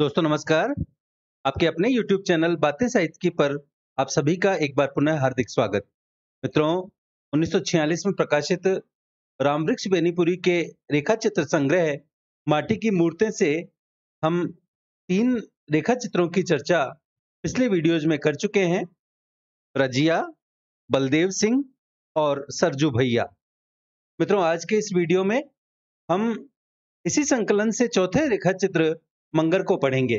दोस्तों नमस्कार आपके अपने YouTube चैनल बातें साहित्य की पर आप सभी का एक बार पुनः हार्दिक स्वागत मित्रों 1946 में प्रकाशित रामवृक्ष बेनीपुरी के रेखा चित्र संग्रह माटी की मूर्तें से हम तीन रेखा चित्रों की चर्चा पिछले वीडियोज में कर चुके हैं रजिया बलदेव सिंह और सरजू भैया मित्रों आज के इस वीडियो में हम इसी संकलन से चौथे रेखा चित्र मंगर को पढ़ेंगे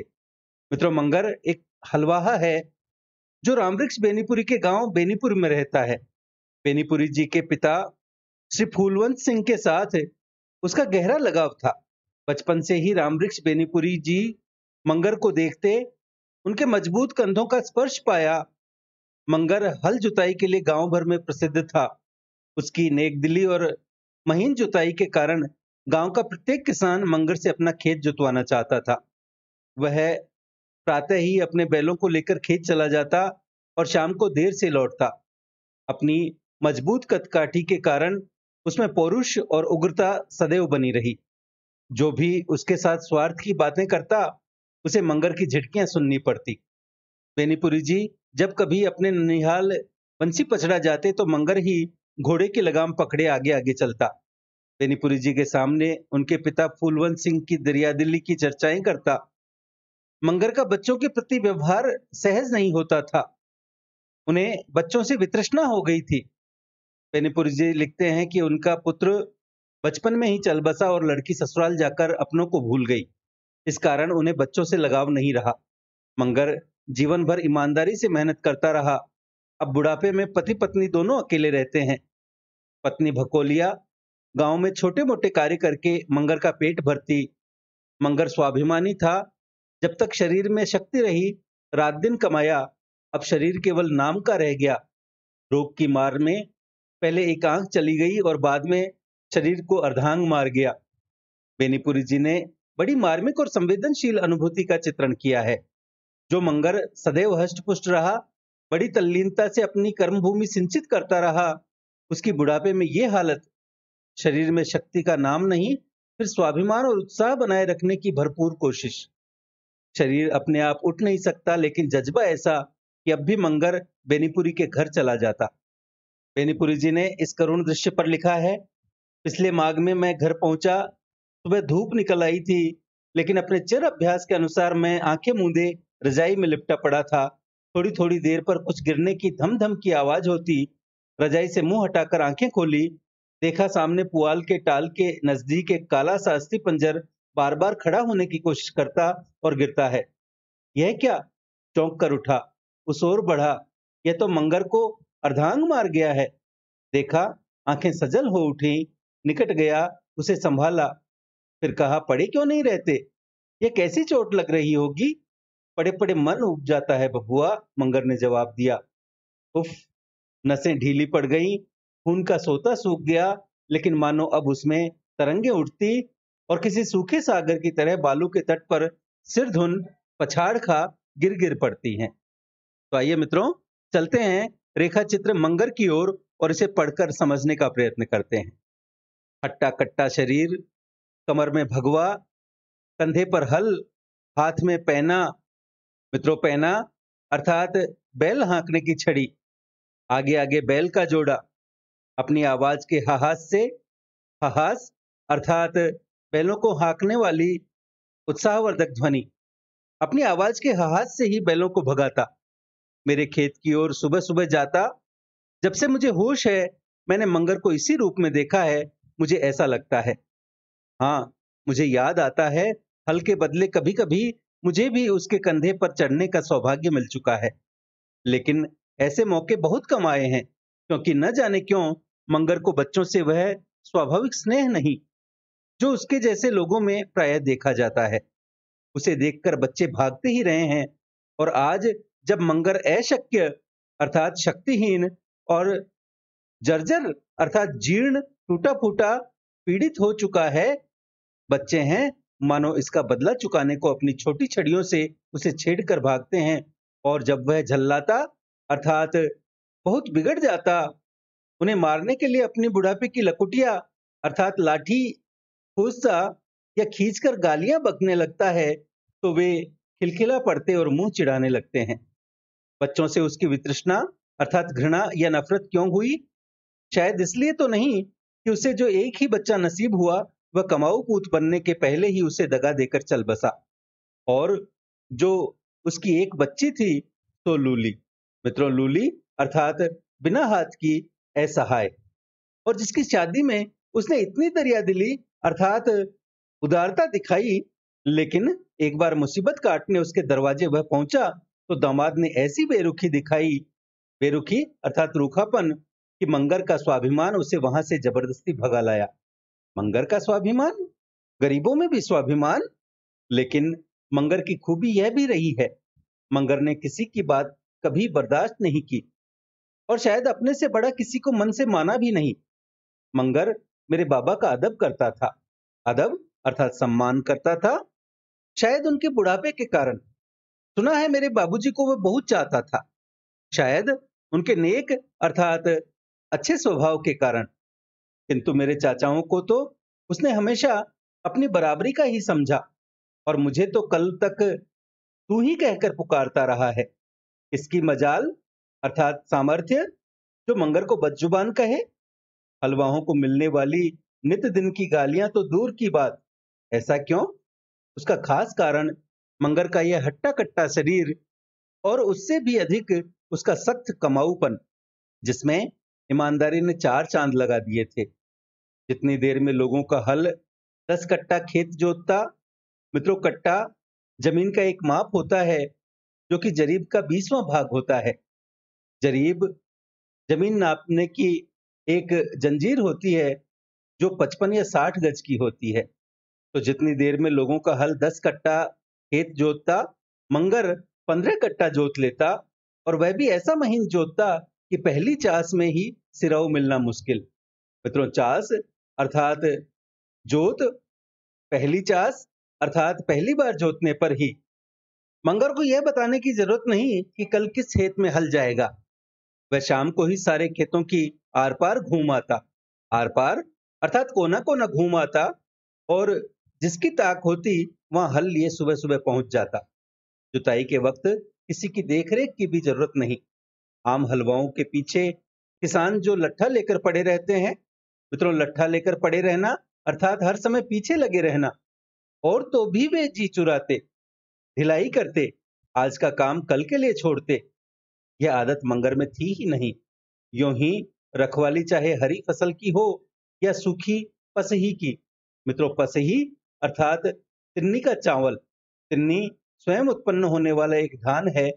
मित्रों मंगर एक हलवाहा है जो रामवृक्ष बेनीपुरी के गांव बेनीपुर में रहता है बेनीपुरी जी के पिता श्री फूलवंत सिंह के साथ उसका गहरा लगाव था बचपन से ही रामवृक्ष बेनीपुरी जी मंगर को देखते उनके मजबूत कंधों का स्पर्श पाया मंगर हल जुताई के लिए गांव भर में प्रसिद्ध था उसकी नेक दिली और महीन जुताई के कारण गांव का प्रत्येक किसान मंगर से अपना खेत जुतवाना चाहता था वह प्रातः ही अपने बैलों को लेकर खेत चला जाता और शाम को देर से लौटता अपनी मजबूत कदकाठी के कारण उसमें पौरुष और उग्रता सदैव बनी रही जो भी उसके साथ स्वार्थ की बातें करता उसे मंगर की झटकियां सुननी पड़ती बेनीपुरी जी जब कभी अपने ननिहाल बंसी पछड़ा जाते तो मंगर ही घोड़े की लगाम पकड़े आगे आगे चलता बेनीपुरी जी के सामने उनके पिता फूलवंत सिंह की दरिया दिल्ली की चर्चाएं करता मंगर का बच्चों के प्रति व्यवहार सहज नहीं होता था उन्हें बच्चों से वितृष्णा हो गई थी बेनीपुरी जी लिखते हैं कि उनका पुत्र बचपन में ही चल बसा और लड़की ससुराल जाकर अपनों को भूल गई इस कारण उन्हें बच्चों से लगाव नहीं रहा मंगर जीवन भर ईमानदारी से मेहनत करता रहा अब बुढ़ापे में पति पत्नी दोनों अकेले रहते हैं पत्नी भकोलिया गांव में छोटे मोटे कार्य करके मंगर का पेट भरती मंगर स्वाभिमानी था जब तक शरीर में शक्ति रही रात दिन कमाया अब शरीर केवल नाम का रह गया रोग की मार में पहले एक आंख चली गई और बाद में शरीर को अर्धांग मार गया बेनीपुरी जी ने बड़ी मार्मिक और संवेदनशील अनुभूति का चित्रण किया है जो मंगर सदैव हष्टपुष्ट रहा बड़ी तल्लीनता से अपनी कर्मभूमि सिंचित करता रहा उसकी बुढ़ापे में ये हालत शरीर में शक्ति का नाम नहीं फिर स्वाभिमान और उत्साह बनाए रखने की भरपूर कोशिश शरीर अपने आप उठ नहीं सकता लेकिन जज्बा ऐसा कि अब भी मंगर बेनीपुरी के घर चला जाता बेनीपुरी जी ने इस करुण दृश्य पर लिखा है पिछले माघ में मैं घर पहुंचा सुबह धूप निकल आई थी लेकिन अपने चिर अभ्यास के अनुसार मैं आंखें मूंदे रजाई में लिपटा पड़ा था थोड़ी थोड़ी देर पर कुछ गिरने की धम धम की आवाज होती रजाई से मुंह हटाकर आंखें खोली देखा सामने पुआल के टाल के नजदीक एक काला सा अस्थि पंजर बार बार खड़ा होने की कोशिश करता और गिरता है यह क्या चौंक कर उठा उस ओर बढ़ा यह तो मंगर को अर्धांग मार गया है देखा आंखें सजल हो उठी निकट गया उसे संभाला फिर कहा पड़े क्यों नहीं रहते यह कैसी चोट लग रही होगी पड़े पड़े मन उब जाता है बबुआ मंगर ने जवाब दिया उफ नसें ढीली पड़ गईं उनका सोता सूख गया लेकिन मानो अब उसमें तरंगे उठती और किसी सूखे सागर की तरह बालू के तट पर सिर धुन पछाड़ खा गिर गिर पड़ती हैं तो आइए मित्रों चलते हैं रेखा चित्र मंगर की ओर और, और इसे पढ़कर समझने का प्रयत्न करते हैं हट्टा कट्टा शरीर कमर में भगवा कंधे पर हल हाथ में पैना मित्रों पैना अर्थात बैल हाँकने की छड़ी आगे आगे बैल का जोड़ा अपनी आवाज के हहास से हहास अर्थात बैलों को हाँकने वाली उत्साहवर्धक ध्वनि अपनी आवाज के हहास से ही बैलों को भगाता मेरे खेत की ओर सुबह सुबह जाता जब से मुझे होश है मैंने मंगर को इसी रूप में देखा है मुझे ऐसा लगता है हाँ मुझे याद आता है हल्के बदले कभी कभी मुझे भी उसके कंधे पर चढ़ने का सौभाग्य मिल चुका है लेकिन ऐसे मौके बहुत कम आए हैं क्योंकि न जाने क्यों मंगर को बच्चों से वह स्वाभाविक स्नेह नहीं जो उसके जैसे लोगों में प्राय देखा जाता है उसे देखकर बच्चे भागते ही रहे हैं और आज जब मंगर अशक्य अर्थात शक्तिहीन और जर्जर अर्थात जीर्ण टूटा फूटा पीड़ित हो चुका है बच्चे हैं मानो इसका बदला चुकाने को अपनी छोटी छड़ियों से उसे छेड़कर भागते हैं और जब वह झल्लाता अर्थात बहुत बिगड़ जाता उन्हें मारने के लिए अपनी बुढ़ापे की लकुटिया अर्थात लाठी खोजता या खींचकर गालियां बकने लगता है तो वे खिलखिला पड़ते और मुंह चिढ़ाने लगते हैं बच्चों से उसकी वितृष्णा अर्थात घृणा या नफरत क्यों हुई शायद इसलिए तो नहीं कि उसे जो एक ही बच्चा नसीब हुआ वह कमाऊ पूत बनने के पहले ही उसे दगा देकर चल बसा और जो उसकी एक बच्ची थी तो लूली मित्रों लूली अर्थात बिना हाथ की असहाय और जिसकी शादी में उसने इतनी दरिया दिली अर्थात उदारता दिखाई लेकिन एक बार मुसीबत काटने उसके दरवाजे वह पहुंचा तो दामाद ने ऐसी बेरुखी दिखाई बेरुखी अर्थात रूखापन कि मंगर का स्वाभिमान उसे वहां से जबरदस्ती भगा लाया मंगर का स्वाभिमान गरीबों में भी स्वाभिमान लेकिन मंगर की खूबी यह भी रही है मंगर ने किसी की बात कभी बर्दाश्त नहीं की और शायद अपने से बड़ा किसी को मन से माना भी नहीं मंगर मेरे बाबा का अदब करता था अदब अर्थात सम्मान करता था शायद उनके बुढ़ापे के कारण सुना है मेरे बाबूजी को वह बहुत चाहता था शायद उनके नेक अर्थात अच्छे स्वभाव के कारण किंतु मेरे चाचाओं को तो उसने हमेशा अपनी बराबरी का ही समझा और मुझे तो कल तक तू ही कहकर पुकारता रहा है इसकी मजाल अर्थात सामर्थ्य जो मंगर को बदजुबान कहे हलवाहों को मिलने वाली नित्य दिन की गालियां तो दूर की बात ऐसा क्यों उसका खास कारण मंगर का यह हट्टा कट्टा शरीर और उससे भी अधिक उसका सख्त कमाऊपन जिसमें ईमानदारी ने चार चांद लगा दिए थे जितनी देर में लोगों का हल दस कट्टा खेत जोतता मित्रों कट्टा जमीन का एक माप होता है जो कि जरीब का बीसवां भाग होता है जरीब जमीन नापने की एक जंजीर होती है जो 55 या 60 गज की होती है तो जितनी देर में लोगों का हल 10 कट्टा खेत जोतता मंगर 15 कट्टा जोत लेता और वह भी ऐसा महीन जोतता कि पहली चास में ही सिराव मिलना मुश्किल मित्रों चास अर्थात जोत पहली चास अर्थात पहली बार जोतने पर ही मंगर को यह बताने की जरूरत नहीं कि कल किस खेत में हल जाएगा वह शाम को ही सारे खेतों की आर पार घूम आता आर पार अर्थात कोना कोना घूम आता और जिसकी ताक होती वहां हल लिए सुबह सुबह पहुंच जाता जुताई के वक्त किसी की देखरेख की भी जरूरत नहीं आम हलवाओं के पीछे किसान जो लट्ठा लेकर पड़े रहते हैं मित्रों लट्ठा लेकर पड़े रहना अर्थात हर समय पीछे लगे रहना और तो भी वे जी चुराते ढिलाई करते आज का काम कल के लिए छोड़ते यह आदत मंगर में थी ही नहीं यो ही रखवाली चाहे हरी फसल की हो या सूखी पसही की मित्रों पसही अर्थात तिन्नी का चावल तिन्नी स्वयं उत्पन्न होने वाला एक धान है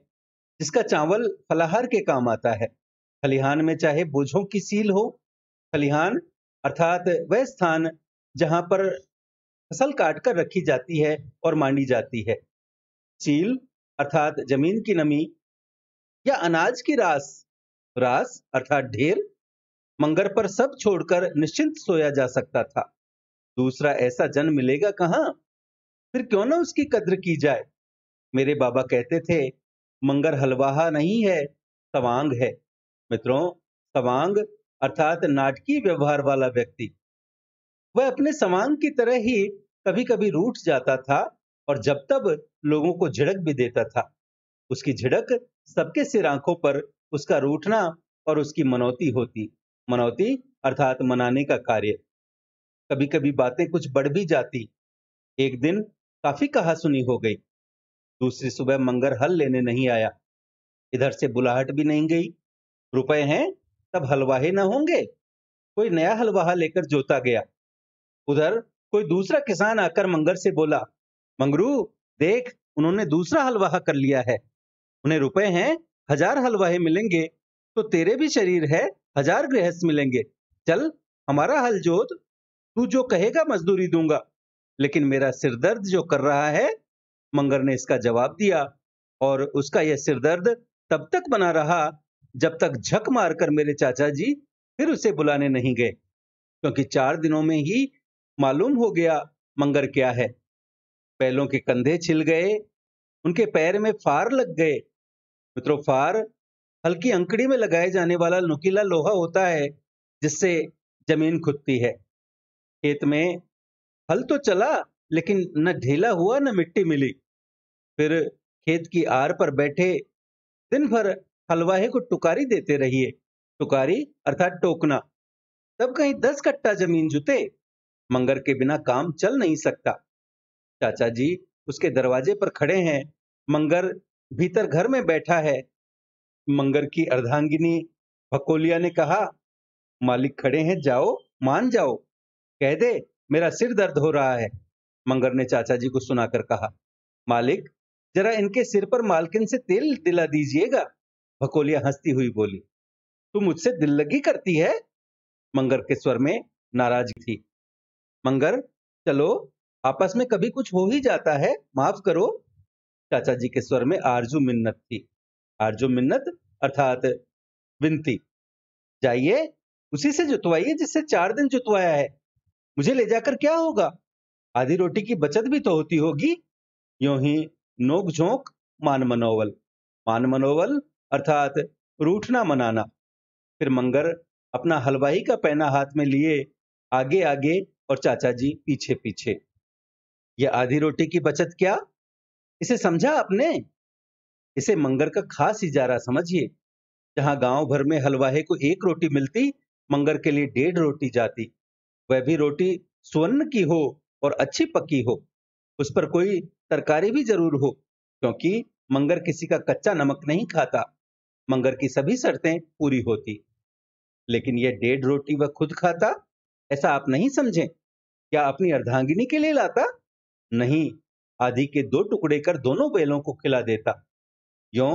जिसका चावल फलाहार के काम आता है खलिहान में चाहे बोझों की सील हो खलिहान अर्थात वह स्थान जहां पर फसल काट कर रखी जाती है और मांडी जाती है सील अर्थात जमीन की नमी या अनाज की रास रास अर्थात ढेर मंगर पर सब छोड़कर निश्चिंत सोया जा सकता था दूसरा ऐसा जन मिलेगा कहां फिर क्यों ना उसकी कद्र की जाए मेरे बाबा कहते थे मंगर हलवाहा नहीं है सवांग है मित्रों सवांग अर्थात नाटकीय व्यवहार वाला व्यक्ति वह अपने सवांग की तरह ही कभी कभी रूठ जाता था और जब तब लोगों को झिड़क भी देता था उसकी झिड़क सबके सिर आंखों पर उसका रूठना और उसकी मनौती होती मनौती अर्थात मनाने का कार्य कभी कभी बातें कुछ बढ़ भी जाती एक दिन काफी कहा सुनी हो गई दूसरी सुबह मंगर हल लेने नहीं आया इधर से बुलाहट भी नहीं गई रुपए हैं तब हलवाहे ना होंगे कोई नया हलवाहा लेकर जोता गया उधर कोई दूसरा किसान आकर मंगर से बोला मंगरू देख उन्होंने दूसरा हलवाहा कर लिया है उन्हें रुपए हैं हजार हलवाहे मिलेंगे तो तेरे भी शरीर है हजार गृहस्थ मिलेंगे चल हमारा हल जोत तू जो कहेगा मजदूरी दूंगा लेकिन मेरा सिरदर्द जो कर रहा है मंगर ने इसका जवाब दिया और उसका यह सिरदर्द तब तक बना रहा जब तक झक मारकर मेरे चाचा जी फिर उसे बुलाने नहीं गए क्योंकि चार दिनों में ही मालूम हो गया मंगर क्या है बैलों के कंधे छिल गए उनके पैर में फार लग गए मित्रों फार हल्की अंकड़ी में लगाए जाने वाला नुकीला लोहा होता है जिससे जमीन खुदती है खेत में हल तो चला लेकिन न ढीला हुआ न मिट्टी मिली फिर खेत की आर पर बैठे दिन भर हलवाहे को टुकारी देते रहिए टुकारी अर्थात टोकना तब कहीं दस कट्टा जमीन जुते मंगर के बिना काम चल नहीं सकता चाचा जी उसके दरवाजे पर खड़े हैं मंगर भीतर घर में बैठा है मंगर की अर्धांगिनी भकोलिया ने कहा मालिक खड़े हैं जाओ मान जाओ कह दे मेरा सिर दर्द हो रहा है मंगर ने चाचा जी को सुनाकर कहा मालिक जरा इनके सिर पर मालकिन से तेल दिला दीजिएगा भकोलिया हंसती हुई बोली तू मुझसे दिल लगी करती है मंगर के स्वर में नाराज थी मंगर चलो आपस में कभी कुछ हो ही जाता है माफ करो चाचा जी के स्वर में आरजू मिन्नत थी आरजू मिन्नत अर्थात विनती जाइए उसी से जुतवाइए जिससे चार दिन जुतवाया है मुझे ले जाकर क्या होगा आधी रोटी की बचत भी तो होती होगी यो ही नोक झोंक मान मनोवल मान मनोवल अर्थात रूठना मनाना फिर मंगर अपना हलवाई का पैना हाथ में लिए आगे आगे और चाचा जी पीछे पीछे यह आधी रोटी की बचत क्या इसे समझा आपने इसे मंगर का खास इजारा समझिए जहां गांव भर में हलवाहे को एक रोटी मिलती मंगर के लिए डेढ़ रोटी जाती वह भी रोटी स्वर्ण की हो और अच्छी पकी हो उस पर कोई तरकारी भी जरूर हो क्योंकि मंगर किसी का कच्चा नमक नहीं खाता मंगर की सभी शर्तें पूरी होती लेकिन यह डेढ़ रोटी वह खुद खाता ऐसा आप नहीं समझें क्या अपनी अर्धांगिनी के लिए लाता नहीं आधी के दो टुकड़े कर दोनों बैलों को खिला देता यो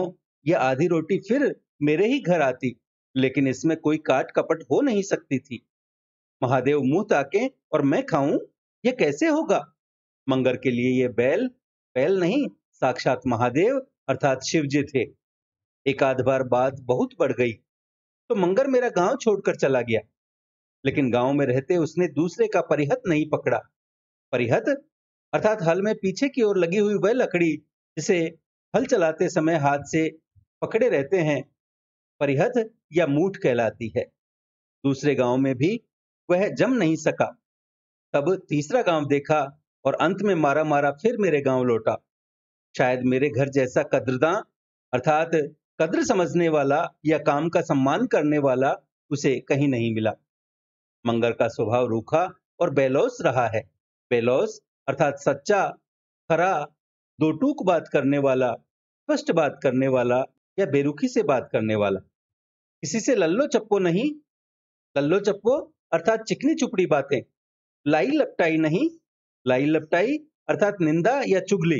ये आधी रोटी फिर मेरे ही घर आती लेकिन इसमें कोई काट कपट हो नहीं सकती थी महादेव मुंह ताके और मैं खाऊं यह कैसे होगा मंगर के लिए यह बैल बैल नहीं साक्षात महादेव अर्थात शिव जी थे एक आध बार बात बहुत बढ़ गई तो मंगर मेरा गांव छोड़कर चला गया लेकिन गांव में रहते उसने दूसरे का परिहत नहीं पकड़ा परिहत अर्थात हल में पीछे की ओर लगी हुई वह लकड़ी जिसे हल चलाते समय हाथ से पकड़े रहते हैं परिहद या मूठ कहलाती है दूसरे गांव में भी वह जम नहीं सका तब तीसरा गांव देखा और अंत में मारा मारा फिर मेरे गांव लौटा शायद मेरे घर जैसा कद्रदा अर्थात कद्र समझने वाला या काम का सम्मान करने वाला उसे कहीं नहीं मिला मंगल का स्वभाव रूखा और बेलौस रहा है बेलौस अर्थात सच्चा खरा दो टूक बात करने वाला स्पष्ट बात करने वाला या बेरुखी से बात करने वाला किसी से लल्लो चप्पो नहीं लल्लो चप्पो अर्थात चिकनी चुपड़ी बातें लाई लपटाई नहीं लाई लपटाई अर्थात निंदा या चुगली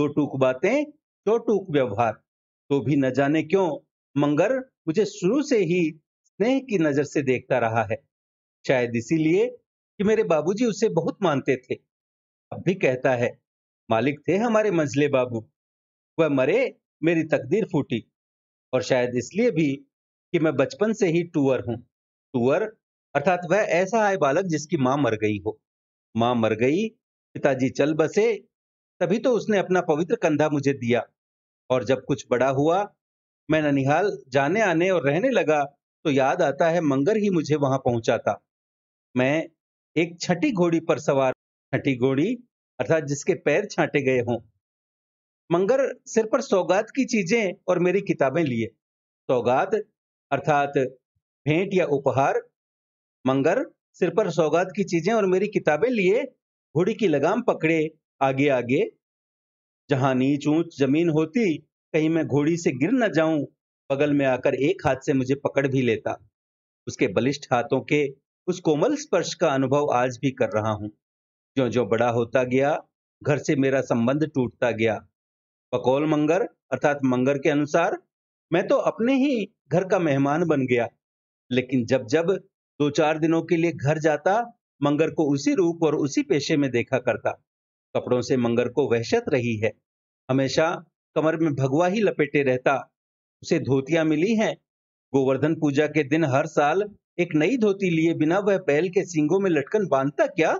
दो टूक बातें दो टूक व्यवहार तो भी न जाने क्यों मंगर मुझे शुरू से ही स्नेह की नजर से देखता रहा है शायद इसीलिए कि मेरे बाबूजी उसे बहुत मानते थे अभी कहता है मालिक थे हमारे मंझले बाबू वह मरे मेरी तकदीर फूटी और शायद इसलिए भी कि मैं बचपन से ही टूअर हूं टूअर अर्थात वह ऐसा आए बालक जिसकी मां मर गई हो मां मर गई पिताजी चल बसे तभी तो उसने अपना पवित्र कंधा मुझे दिया और जब कुछ बड़ा हुआ मैं ननिहाल जाने आने और रहने लगा तो याद आता है मंगर ही मुझे वहां पहुंचाता मैं एक छठी घोड़ी पर सवार छठी घोड़ी अर्थात जिसके पैर छांटे गए हों मंगर सिर पर सौगात की चीजें और मेरी किताबें लिए सौगात अर्थात भेंट या उपहार मंगर सिर पर सौगात की चीजें और मेरी किताबें लिए घोड़ी की लगाम पकड़े आगे आगे जहां नीच ऊंच जमीन होती कहीं मैं घोड़ी से गिर न जाऊं बगल में आकर एक हाथ से मुझे पकड़ भी लेता उसके बलिष्ठ हाथों के उस कोमल स्पर्श का अनुभव आज भी कर रहा हूं जो जो बड़ा होता गया घर से मेरा संबंध टूटता गया पकौल मंगर अर्थात मंगर के अनुसार मैं तो अपने ही घर का मेहमान बन गया लेकिन जब जब दो चार दिनों के लिए घर जाता मंगर को उसी रूप और उसी पेशे में देखा करता कपड़ों से मंगर को वहशत रही है हमेशा कमर में भगवा ही लपेटे रहता उसे धोतियां मिली हैं गोवर्धन पूजा के दिन हर साल एक नई धोती लिए बिना वह बैल के सींगों में लटकन बांधता क्या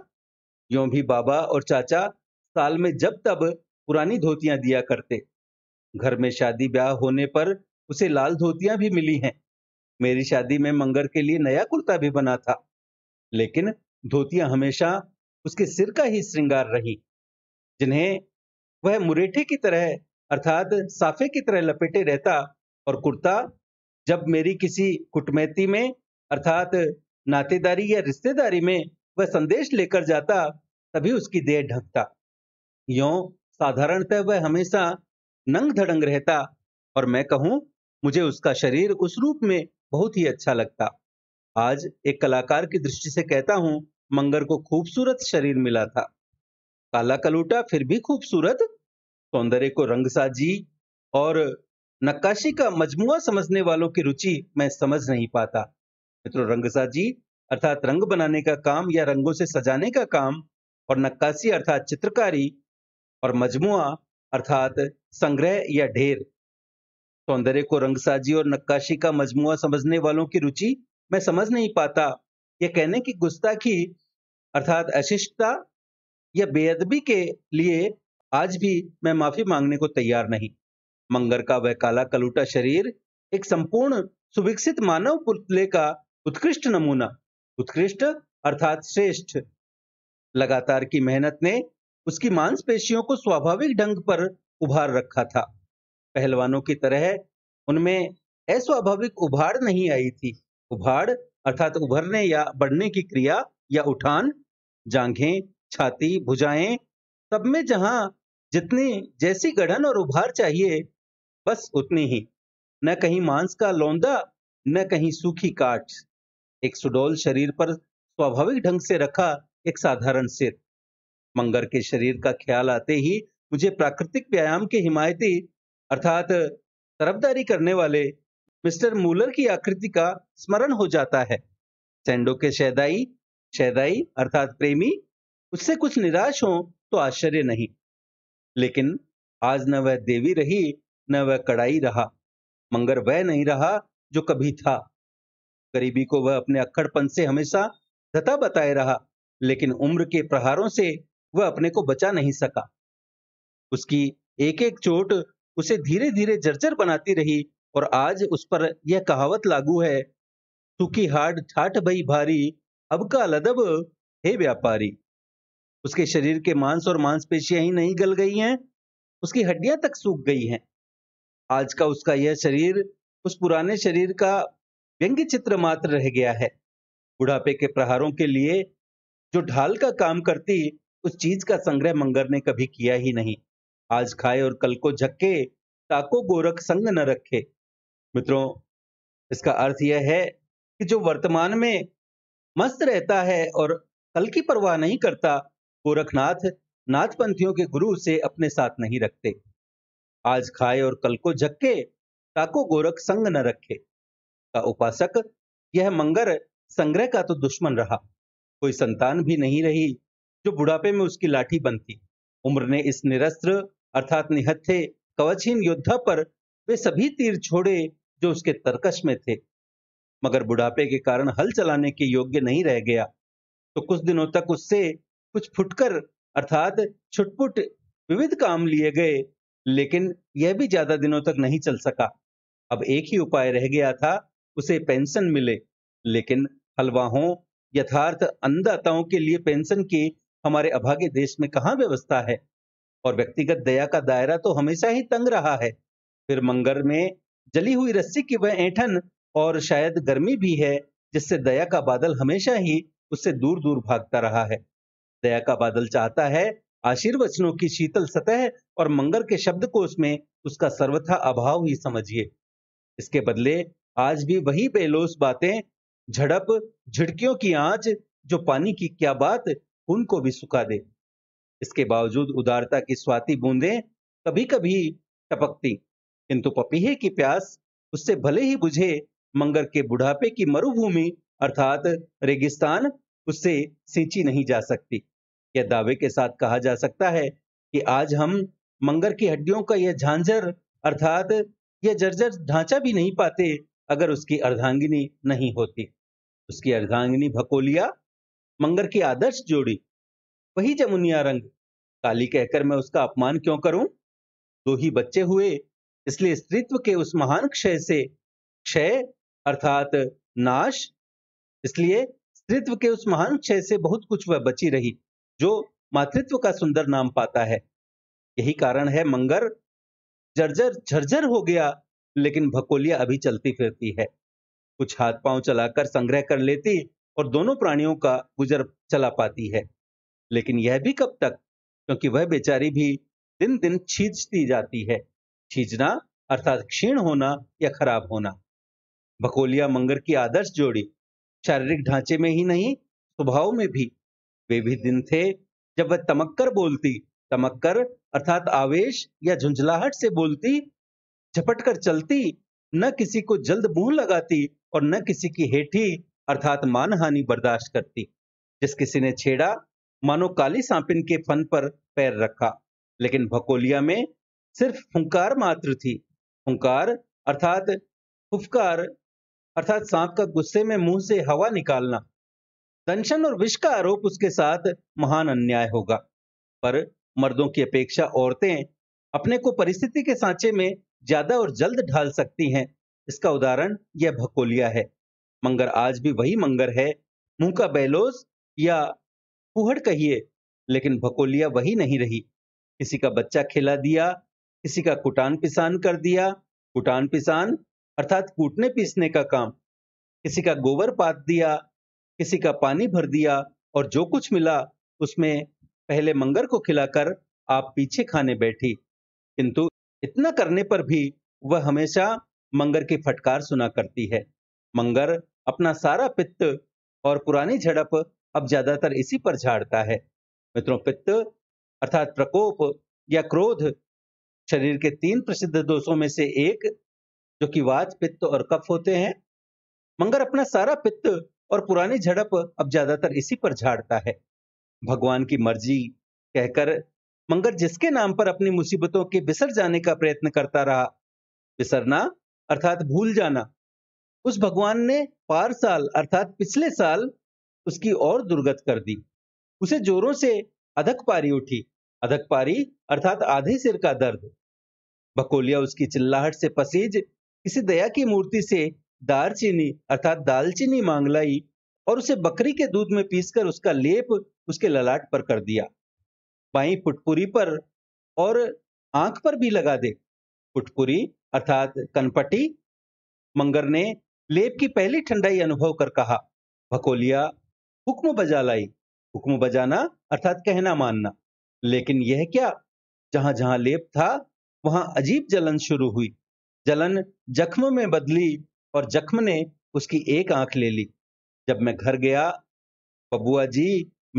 यों भी बाबा और चाचा साल में जब तब पुरानी धोतियां दिया करते घर में शादी ब्याह होने पर उसे लाल धोतियां भी मिली हैं मेरी शादी में मंगर के लिए नया कुर्ता भी बना था लेकिन धोतियां हमेशा उसके सिर का ही श्रृंगार रही जिन्हें वह मुरेठे की तरह अर्थात साफे की तरह लपेटे रहता और कुर्ता जब मेरी किसी कुटमैती में अर्थात नातेदारी या रिश्तेदारी में वह संदेश लेकर जाता तभी उसकी देह ढकता यो साधारणतः वह हमेशा नंग धड़ंग रहता और मैं कहूं मुझे उसका शरीर उस रूप में बहुत ही अच्छा लगता आज एक कलाकार की दृष्टि से कहता हूं मंगर को खूबसूरत शरीर मिला था काला कलूटा फिर भी खूबसूरत सौंदर्य को रंगसाजी और नक्काशी का मजमुआ समझने वालों की रुचि मैं समझ नहीं पाता मित्रों रंगसाजी अर्थात रंग बनाने का काम या रंगों से सजाने का काम और नक्काशी अर्थात चित्रकारी और मजमुआ अर्थात संग्रह या ढेर सौंदर्य को रंगसाजी और नक्काशी का मजमुआ समझने वालों की रुचि मैं समझ नहीं पाता यह कहने की गुस्ताखी अर्थात अशिष्टता या बेअदबी के लिए आज भी मैं माफी मांगने को तैयार नहीं मंगर का वह काला कलूटा शरीर एक संपूर्ण सुविकसित मानव पुतले का उत्कृष्ट नमूना उत्कृष्ट अर्थात श्रेष्ठ लगातार की मेहनत ने उसकी मांसपेशियों को स्वाभाविक ढंग पर उभार रखा था पहलवानों की तरह उनमें अस्वाभाविक उभार नहीं आई थी उभार अर्थात उभरने या बढ़ने की क्रिया या उठान जांघें छाती भुजाएं सब में जहां जितनी जैसी गढ़न और उभार चाहिए बस उतनी ही न कहीं मांस का लौंदा न कहीं सूखी काट एक सुडोल शरीर पर स्वाभाविक ढंग से रखा एक साधारण सिर मंगर के शरीर का ख्याल आते ही मुझे प्राकृतिक व्यायाम के हिमायती अर्थात तरफदारी करने वाले मिस्टर मूलर की आकृति का स्मरण हो जाता है सेंडो के शैदाई शैदाई अर्थात प्रेमी उससे कुछ निराश हो तो आश्चर्य नहीं लेकिन आज न वह देवी रही न वह कड़ाई रहा मंगर वह नहीं रहा जो कभी था गरीबी को वह अपने अक्खड़पन से हमेशा धता बताए रहा लेकिन उम्र के प्रहारों से वह अपने को बचा नहीं सका उसकी एक एक चोट उसे धीरे धीरे जर्जर बनाती रही और आज उस पर यह कहावत लागू है सुखी हार्ड ठाठ भई भारी अब का लदब हे व्यापारी उसके शरीर के मांस और मांसपेशियां ही नहीं गल गई हैं उसकी हड्डियां तक सूख गई हैं आज का उसका यह शरीर उस पुराने शरीर का व्यंग्य चित्र मात्र रह गया है बुढ़ापे के प्रहारों के लिए जो ढाल का काम करती उस चीज का संग्रह मंगर ने कभी किया ही नहीं आज खाए और कल को झक्के ताको गोरख संग न रखे मित्रों इसका अर्थ यह है कि जो वर्तमान में मस्त रहता है और कल की परवाह नहीं करता गोरखनाथ नाथपंथियों के गुरु से अपने साथ नहीं रखते आज खाए और कल को झक्के ताको गोरख संग न रखे का उपासक यह मंगर संग्रह का तो दुश्मन रहा कोई संतान भी नहीं रही जो बुढ़ापे में उसकी लाठी बनती उम्र ने इस निरस्त्र अर्थात निहत्थे कवचहीन योद्धा पर वे सभी तीर छोड़े जो उसके तर्कश में थे मगर बुढ़ापे के कारण हल चलाने के योग्य नहीं रह गया तो कुछ दिनों तक उससे कुछ फुटकर अर्थात छुटपुट विविध काम लिए गए लेकिन यह भी ज्यादा दिनों तक नहीं चल सका अब एक ही उपाय रह गया था उसे पेंशन मिले लेकिन हलवाहों यथार्थ अन्नदाताओं के लिए पेंशन की हमारे अभागे देश में कहाँ व्यवस्था है और व्यक्तिगत दया का दायरा तो हमेशा ही तंग रहा है फिर मंगर में जली हुई रस्सी की वह ऐठन और शायद गर्मी भी है जिससे दया का बादल हमेशा ही उससे दूर दूर भागता रहा है दया का बादल चाहता है आशीर्वचनों की शीतल सतह और मंगर के शब्द को उसमें उसका सर्वथा अभाव ही समझिए इसके बदले आज भी वही बेलोस बातें झड़प झिड़कियों की आंच जो पानी की क्या बात उनको भी सुखा दे इसके बावजूद उदारता की स्वाति बूंदें कभी कभी टपकती किंतु पपीहे की प्यास उससे भले ही बुझे मंगर के बुढ़ापे की मरुभूमि अर्थात रेगिस्तान उससे सींची नहीं जा सकती यह दावे के साथ कहा जा सकता है कि आज हम मंगर की हड्डियों का यह झांझर अर्थात यह जर्जर ढांचा भी नहीं पाते अगर उसकी अर्धांगिनी नहीं होती उसकी अर्धांगिनी भकोलिया मंगर की आदर्श जोड़ी वही जमुनिया रंग काली कहकर मैं उसका अपमान क्यों करूं दो ही बच्चे हुए इसलिए स्त्रीत्व के उस महान क्षय से क्षय अर्थात नाश इसलिए स्त्रीत्व के उस महान क्षय से बहुत कुछ वह बची रही जो मातृत्व का सुंदर नाम पाता है यही कारण है मंगर जर्जर झरझर हो गया लेकिन भकोलिया अभी चलती फिरती है कुछ हाथ पांव चलाकर संग्रह कर लेती और दोनों प्राणियों का गुजर चला पाती है लेकिन यह भी कब तक क्योंकि वह बेचारी भी दिन दिन छींचती जाती है छींचना अर्थात क्षीण होना या खराब होना भकोलिया मंगर की आदर्श जोड़ी शारीरिक ढांचे में ही नहीं स्वभाव में भी वे भी दिन थे जब वह तमक्कर बोलती तमक्कर अर्थात आवेश या झुंझलाहट से बोलती झपट कर चलती न किसी को जल्द मुंह लगाती और न किसी की हेठी अर्थात मानहानि बर्दाश्त करती जिस किसी ने छेड़ा मानो काली सांपिन के फन पर पैर रखा लेकिन भकोलिया में सिर्फ हुंकार मात्र थी हुंकार अर्थात फुफकार अर्थात सांप का गुस्से में मुंह से हवा निकालना दंशन और विष का आरोप उसके साथ महान अन्याय होगा पर मर्दों की अपेक्षा औरतें अपने को परिस्थिति के सांचे में ज्यादा और जल्द ढाल सकती हैं इसका उदाहरण यह भकोलिया है मंगर आज भी वही मंगर है मुंह का बैलोज या कुहड़ कहिए लेकिन भकोलिया वही नहीं रही किसी का बच्चा खिला दिया किसी का कुटान पिसान कर दिया कुटान पिसान अर्थात कूटने पीसने का काम किसी का गोबर पात दिया किसी का पानी भर दिया और जो कुछ मिला उसमें पहले मंगर को खिलाकर आप पीछे खाने बैठी किंतु इतना करने पर भी वह हमेशा मंगर की फटकार सुना करती है मंगर अपना सारा पित्त और पुरानी झड़प अब ज्यादातर इसी पर झाड़ता है मित्रों पित्त अर्थात प्रकोप या क्रोध शरीर के तीन प्रसिद्ध दोषों में से एक जो कि वात पित्त और कफ होते हैं मंगर अपना सारा पित्त और पुरानी झड़प अब ज्यादातर इसी पर झाड़ता है भगवान की मर्जी कहकर मगर जिसके नाम पर अपनी मुसीबतों के बिसर जाने का प्रयत्न करता रहा बिसरना अर्थात भूल जाना उस भगवान ने पार साल अर्थात पिछले साल उसकी और दुर्गत कर दी उसे जोरों से अधक पारी उठी अधक पारी अर्थात आधे सिर का दर्द बकोलिया उसकी चिल्लाहट से पसीज किसी दया की मूर्ति से दारचीनी अर्थात दालचीनी मांग लाई और उसे बकरी के दूध में पीसकर उसका लेप उसके ललाट पर कर दिया बाई पुटपुरी पर और आंख पर भी लगा दे पुटपुरी अर्थात कनपटी मंगर ने लेप की पहली ठंडाई अनुभव कर कहा भकोलिया हुक्म बजा लाई हुक्म बजाना अर्थात कहना मानना लेकिन यह क्या जहां जहां लेप था वहां अजीब जलन शुरू हुई जलन जख्म में बदली और जख्म ने उसकी एक आंख ले ली जब मैं घर गया बबुआ जी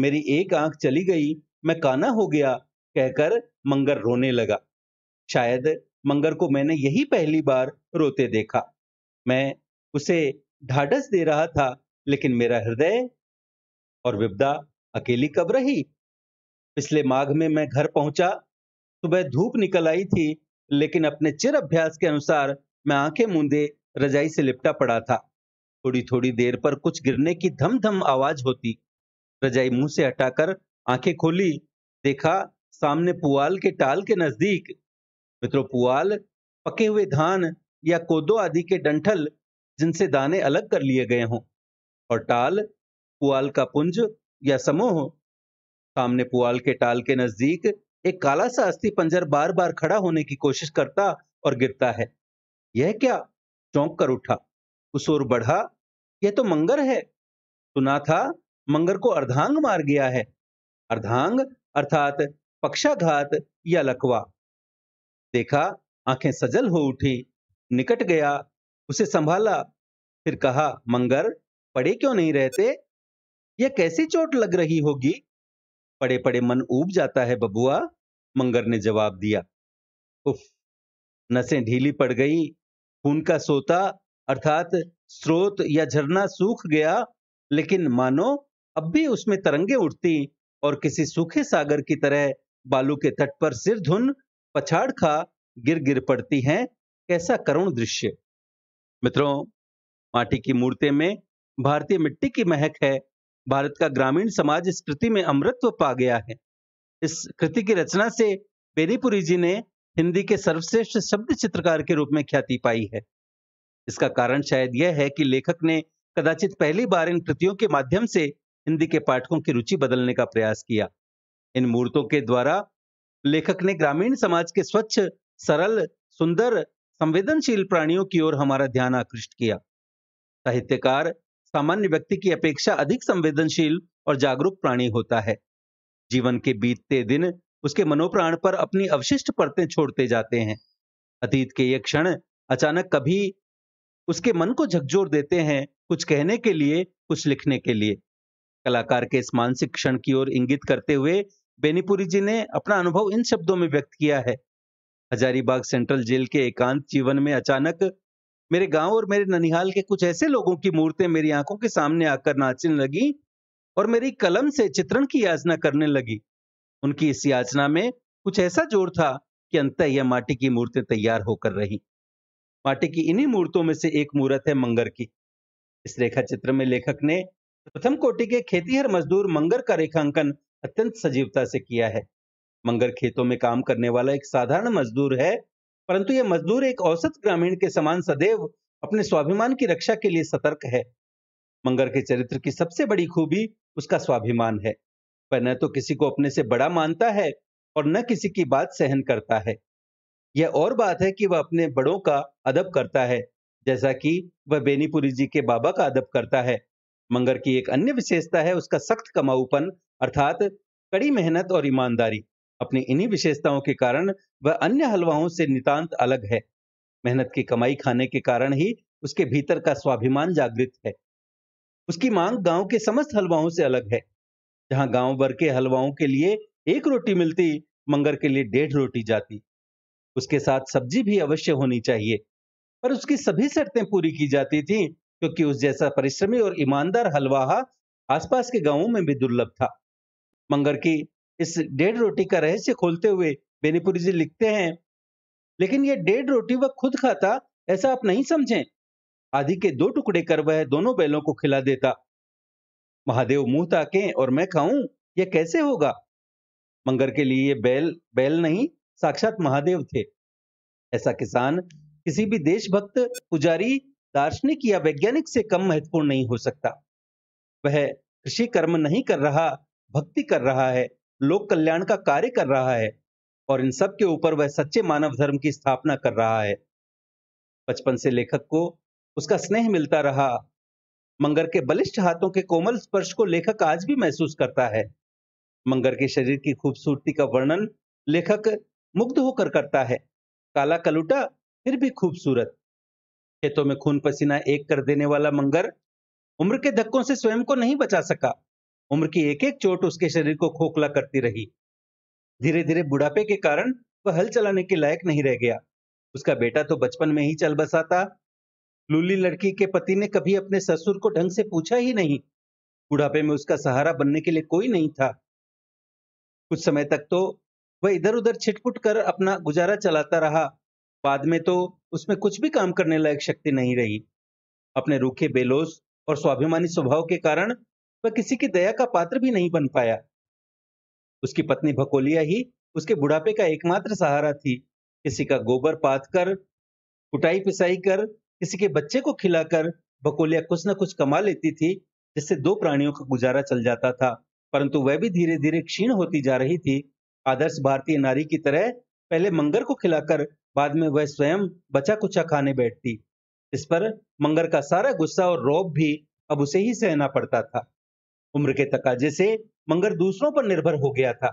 मेरी एक आंख चली गई मैं काना हो गया कहकर मंगर रोने लगा शायद मंगर को मैंने यही पहली बार रोते देखा मैं उसे ढाढ़स दे रहा था लेकिन मेरा हृदय और विपदा अकेली कब रही पिछले माघ में मैं घर पहुंचा सुबह धूप निकल आई थी लेकिन अपने चिर अभ्यास के अनुसार मैं आंखें मूंदे रजाई से लिपटा पड़ा था थोड़ी थोड़ी देर पर कुछ गिरने की धम धम आवाज होती रजाई मुंह से हटाकर आंखें खोली देखा सामने पुआल के टाल के नजदीक मित्रों पुआल पके हुए धान या कोदो आदि के डंठल जिनसे दाने अलग कर लिए गए हों और टाल पुआल का पुंज या समूह सामने पुआल के टाल के नजदीक एक काला सा अस्थि पंजर बार बार खड़ा होने की कोशिश करता और गिरता है यह क्या चौंक कर उठा उस ओर बढ़ा यह तो मंगर है सुना था मंगर को अर्धांग मार गया है अर्धांग अर्थात पक्षाघात या लकवा देखा आंखें सजल हो उठी निकट गया उसे संभाला फिर कहा मंगर पड़े क्यों नहीं रहते यह कैसी चोट लग रही होगी पड़े पड़े मन ऊब जाता है बबुआ मंगर ने जवाब दिया उफ नसें ढीली पड़ गई खून का सोता अर्थात स्रोत या झरना सूख गया लेकिन मानो अब भी उसमें तरंगे उठती और किसी सूखे सागर की तरह बालू के तट पर सिर धुन पछाड़ खा गिर गिर पड़ती हैं कैसा करुण दृश्य मित्रों माटी की मूर्ति में भारतीय मिट्टी की महक है भारत का ग्रामीण समाज इस कृति में अमृतत्व तो पा गया है इस कृति की रचना से बेनीपुरी जी ने हिंदी के सर्वश्रेष्ठ शब्द चित्रकार के रूप में ख्याति पाई है इसका कारण शायद यह है कि लेखक ने कदाचित पहली बार इन कृतियों के माध्यम से हिंदी के पाठकों की रुचि बदलने का प्रयास किया इन मूर्तों के द्वारा लेखक ने ग्रामीण समाज के स्वच्छ सरल सुंदर संवेदनशील प्राणियों की ओर हमारा ध्यान आकृष्ट किया साहित्यकार सामान्य व्यक्ति की अपेक्षा अधिक संवेदनशील और जागरूक प्राणी होता है जीवन के बीतते दिन उसके मनोप्राण पर अपनी अवशिष्ट परतें छोड़ते जाते हैं अतीत के ये क्षण अचानक कभी उसके मन को झकझोर देते हैं कुछ कहने के लिए कुछ लिखने के लिए कलाकार के इस मानसिक क्षण की ओर इंगित करते हुए बेनीपुरी जी ने अपना अनुभव इन शब्दों में व्यक्त किया है हजारीबाग सेंट्रल जेल के एकांत जीवन में अचानक मेरे गांव और मेरे ननिहाल के कुछ ऐसे लोगों की मूर्तें मेरी आंखों के सामने आकर नाचने लगी और मेरी कलम से चित्रण की याचना करने लगी उनकी इस याचना में कुछ ऐसा जोर था कि अंत यह माटी की मूर्तें तैयार होकर रही माटी की इन्हीं मूर्तों में से एक मूर्त है मंगर की इस रेखा चित्र में लेखक ने प्रथम कोटि के खेतीहर मजदूर मंगर का रेखांकन अत्यंत सजीवता से किया है मंगर खेतों में काम करने वाला एक साधारण मजदूर है परंतु यह मजदूर एक औसत ग्रामीण के समान सदैव अपने स्वाभिमान की रक्षा के लिए सतर्क है मंगर के चरित्र की सबसे बड़ी खूबी उसका स्वाभिमान है वह न तो किसी को अपने से बड़ा मानता है और न किसी की बात सहन करता है यह और बात है कि वह अपने बड़ों का अदब करता है जैसा कि वह बेनीपुरी जी के बाबा का अदब करता है मंगर की एक अन्य विशेषता है उसका सख्त कमाऊपन अर्थात कड़ी मेहनत और ईमानदारी अपनी इन्हीं विशेषताओं के कारण वह अन्य हलवाओं से नितांत अलग है मेहनत की कमाई खाने के कारण ही उसके भीतर का स्वाभिमान जागृत है उसकी मांग गांव के समस्त हलवाओं से अलग है जहां गांव भर के हलवाओं के लिए एक रोटी मिलती मंगर के लिए डेढ़ रोटी जाती उसके साथ सब्जी भी अवश्य होनी चाहिए पर उसकी सभी शर्तें पूरी की जाती थीं क्योंकि उस जैसा परिश्रमी और ईमानदार हलवाहा आसपास के गांवों में भी दुर्लभ था मंगर की इस डेढ़ रोटी का रहस्य खोलते हुए बेनीपुरी जी लिखते हैं लेकिन यह डेढ़ रोटी वह खुद खाता ऐसा आप नहीं समझें आदि के दो टुकड़े कर वह दोनों बैलों को खिला देता महादेव मुंह ताके और मैं खाऊं यह कैसे होगा मंगर के लिए ये बैल बैल नहीं साक्षात महादेव थे ऐसा किसान किसी भी देशभक्त पुजारी दार्शनिक या वैज्ञानिक से कम महत्वपूर्ण नहीं हो सकता वह कृषि कर्म नहीं कर रहा भक्ति कर रहा है लोक कल्याण का कार्य कर रहा है और इन सब के ऊपर वह सच्चे मानव धर्म की स्थापना कर रहा है बचपन से लेखक को उसका स्नेह मिलता रहा मंगर के बलिष्ठ हाथों के कोमल स्पर्श को लेखक आज भी महसूस करता है मंगर के शरीर की खूबसूरती का वर्णन लेखक मुग्ध होकर करता है काला कलुटा फिर भी खूबसूरत खेतों में खून पसीना एक कर देने वाला मंगर उम्र के धक्कों से स्वयं को नहीं बचा सका उम्र की एक एक चोट उसके शरीर को खोखला करती रही धीरे धीरे बुढ़ापे के कारण वह हल चलाने के लायक नहीं रह गया उसका बेटा तो बचपन में ही चल बसा था लूली लड़की के पति ने कभी अपने ससुर को ढंग से पूछा ही नहीं बुढ़ापे में उसका सहारा बनने के लिए कोई नहीं था कुछ समय तक तो वह इधर उधर छिटपुट कर अपना गुजारा चलाता रहा बाद में तो उसमें कुछ भी काम करने लायक शक्ति नहीं रही अपने रूखे बेलोस और स्वाभिमानी स्वभाव के कारण वह किसी की दया का पात्र भी नहीं बन पाया उसकी पत्नी भकोलिया ही उसके बुढ़ापे का एकमात्र सहारा थी किसी का गोबर पात कर कुटाई पिसाई कर किसी के बच्चे को खिलाकर भकोलिया कुछ न कुछ कमा लेती थी जिससे दो प्राणियों का गुजारा चल जाता था परंतु वह भी धीरे धीरे क्षीण होती जा रही थी आदर्श भारतीय नारी की तरह पहले मंगर को खिलाकर बाद में वह स्वयं बचा कुचा खाने बैठती इस पर मंगर का सारा गुस्सा और रोब भी अब उसे ही सहना पड़ता था उम्र के तकाजे से मंगर दूसरों पर निर्भर हो गया था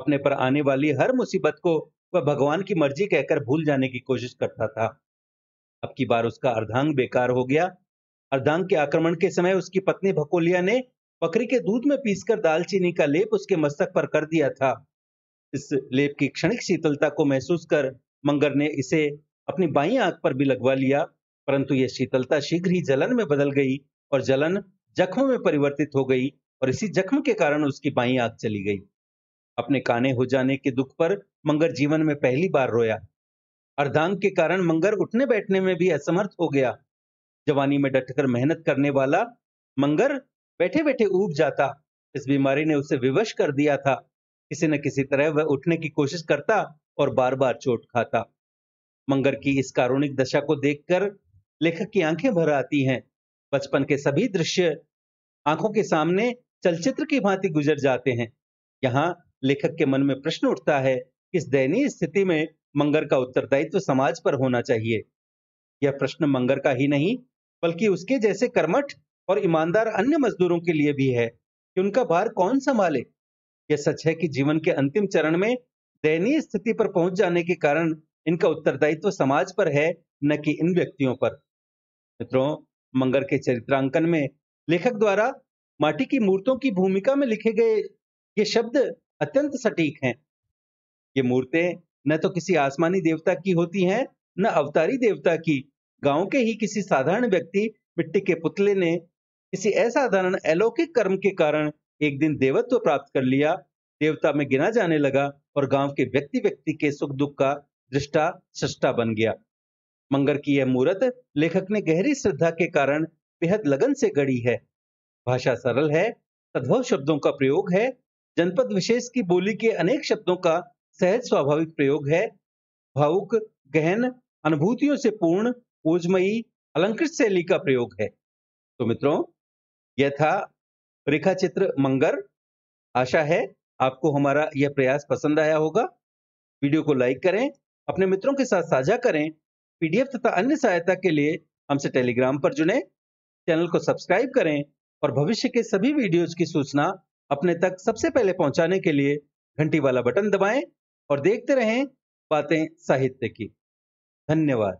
अपने पर आने वाली हर मुसीबत को वह भगवान की मर्जी कहकर भूल जाने की कोशिश करता था अब की बार उसका अर्धांग बेकार हो गया अर्धांग के आक्रमण के समय उसकी पत्नी भकोलिया ने बकरी के दूध में पीसकर दालचीनी का लेप उसके मस्तक पर कर दिया था इस लेप की क्षणिक शीतलता को महसूस कर मंगर ने इसे अपनी बाई आंख पर भी लगवा लिया परंतु यह शीतलता शीघ्र ही जलन में बदल गई और जलन जख्म में परिवर्तित हो गई और इसी जख्म के कारण उसकी बाई आंख चली गई अपने काने हो जाने के दुख पर मंगर जीवन में पहली बार रोया अर्धांग के कारण मंगर उठने बैठने में भी असमर्थ हो गया जवानी में डटकर मेहनत करने वाला मंगर बैठे बैठे ऊब जाता इस बीमारी ने उसे विवश कर दिया था किसी न किसी तरह वह उठने की कोशिश करता और बार बार चोट खाता मंगर की इस कारुणिक दशा को देखकर लेखक की आंखें भर आती हैं बचपन के सभी दृश्य आंखों के सामने चलचित्र की भांति गुजर जाते हैं यहाँ लेखक के मन में प्रश्न उठता है इस दयनीय स्थिति में मंगर का उत्तरदायित्व समाज पर होना चाहिए यह प्रश्न मंगर का ही नहीं बल्कि उसके जैसे कर्मठ और ईमानदार अन्य मजदूरों के लिए भी है कि उनका भार कौन संभाले यह सच है कि जीवन के अंतिम चरण में दयनीय स्थिति पर पहुंच जाने के कारण इनका उत्तरदायित्व समाज पर है न कि इन व्यक्तियों पर मित्रों मंगर के चरित्रांकन में लेखक द्वारा माटी की मूर्तों की भूमिका में लिखे गए ये शब्द अत्यंत सटीक हैं ये मूर्तें न तो किसी आसमानी देवता की होती हैं न अवतारी देवता की गांव के ही किसी साधारण व्यक्ति मिट्टी के पुतले ने किसी असाधारण अलौकिक कर्म के कारण एक दिन देवत्व प्राप्त कर लिया देवता में गिना जाने लगा और गांव के व्यक्ति व्यक्ति के सुख दुख का दृष्टा सृष्टा बन गया मंगर की यह मूर्त लेखक ने गहरी श्रद्धा के कारण बेहद लगन से गढ़ी है भाषा सरल है तद्भव शब्दों का प्रयोग है जनपद विशेष की बोली के अनेक शब्दों का सहज स्वाभाविक प्रयोग है भावुक गहन अनुभूतियों से पूर्ण ओजमयी अलंकृत शैली का प्रयोग है तो मित्रों यह था रेखाचित्र मंगर आशा है आपको हमारा यह प्रयास पसंद आया होगा वीडियो को लाइक करें अपने मित्रों के साथ साझा करें पीडीएफ तथा अन्य सहायता के लिए हमसे टेलीग्राम पर जुड़ें चैनल को सब्सक्राइब करें और भविष्य के सभी वीडियोज की सूचना अपने तक सबसे पहले पहुंचाने के लिए घंटी वाला बटन दबाएं और देखते रहें बातें साहित्य की धन्यवाद